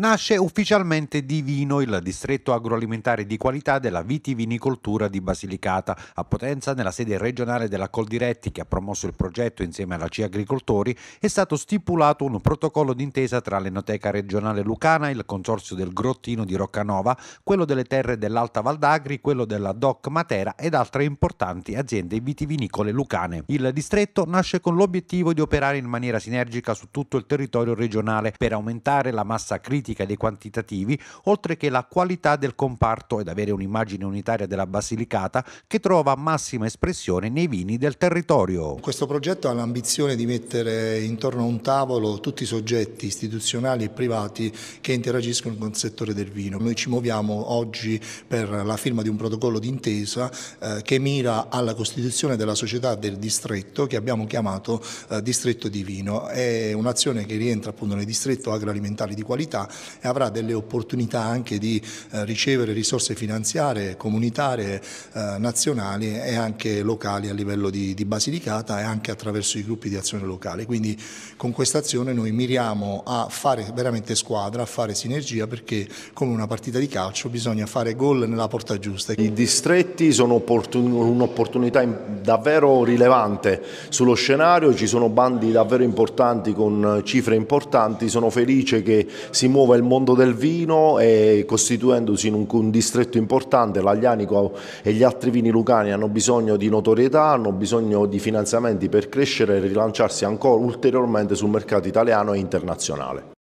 Nasce ufficialmente Divino, il distretto agroalimentare di qualità della vitivinicoltura di Basilicata, a Potenza nella sede regionale della Coldiretti che ha promosso il progetto insieme alla CIA Agricoltori, è stato stipulato un protocollo d'intesa tra l'Enoteca regionale lucana, il consorzio del Grottino di Roccanova, quello delle terre dell'Alta Valdagri, quello della DOC Matera ed altre importanti aziende vitivinicole lucane. Il distretto nasce con l'obiettivo di operare in maniera sinergica su tutto il territorio regionale per aumentare la massa critica critica dei quantitativi, oltre che la qualità del comparto ed avere un'immagine unitaria della Basilicata che trova massima espressione nei vini del territorio. Questo progetto ha l'ambizione di mettere intorno a un tavolo tutti i soggetti istituzionali e privati che interagiscono con il settore del vino. Noi ci muoviamo oggi per la firma di un protocollo d'intesa eh, che mira alla costituzione della società del distretto che abbiamo chiamato eh, distretto di vino. È un'azione che rientra appunto nel distretto agroalimentare di qualità e avrà delle opportunità anche di eh, ricevere risorse finanziarie, comunitarie, eh, nazionali e anche locali a livello di, di, Basilicata e anche attraverso i gruppi di azione locale. Quindi con questa azione noi miriamo a fare veramente squadra, a fare sinergia perché come una partita di calcio bisogna fare gol nella porta giusta. I distretti sono un'opportunità davvero rilevante sullo scenario, ci sono bandi davvero importanti con cifre importanti, sono felice che si muova muova il mondo del vino e costituendosi in un, un distretto importante, l'Aglianico e gli altri vini lucani hanno bisogno di notorietà, hanno bisogno di finanziamenti per crescere e rilanciarsi ancora ulteriormente sul mercato italiano e internazionale.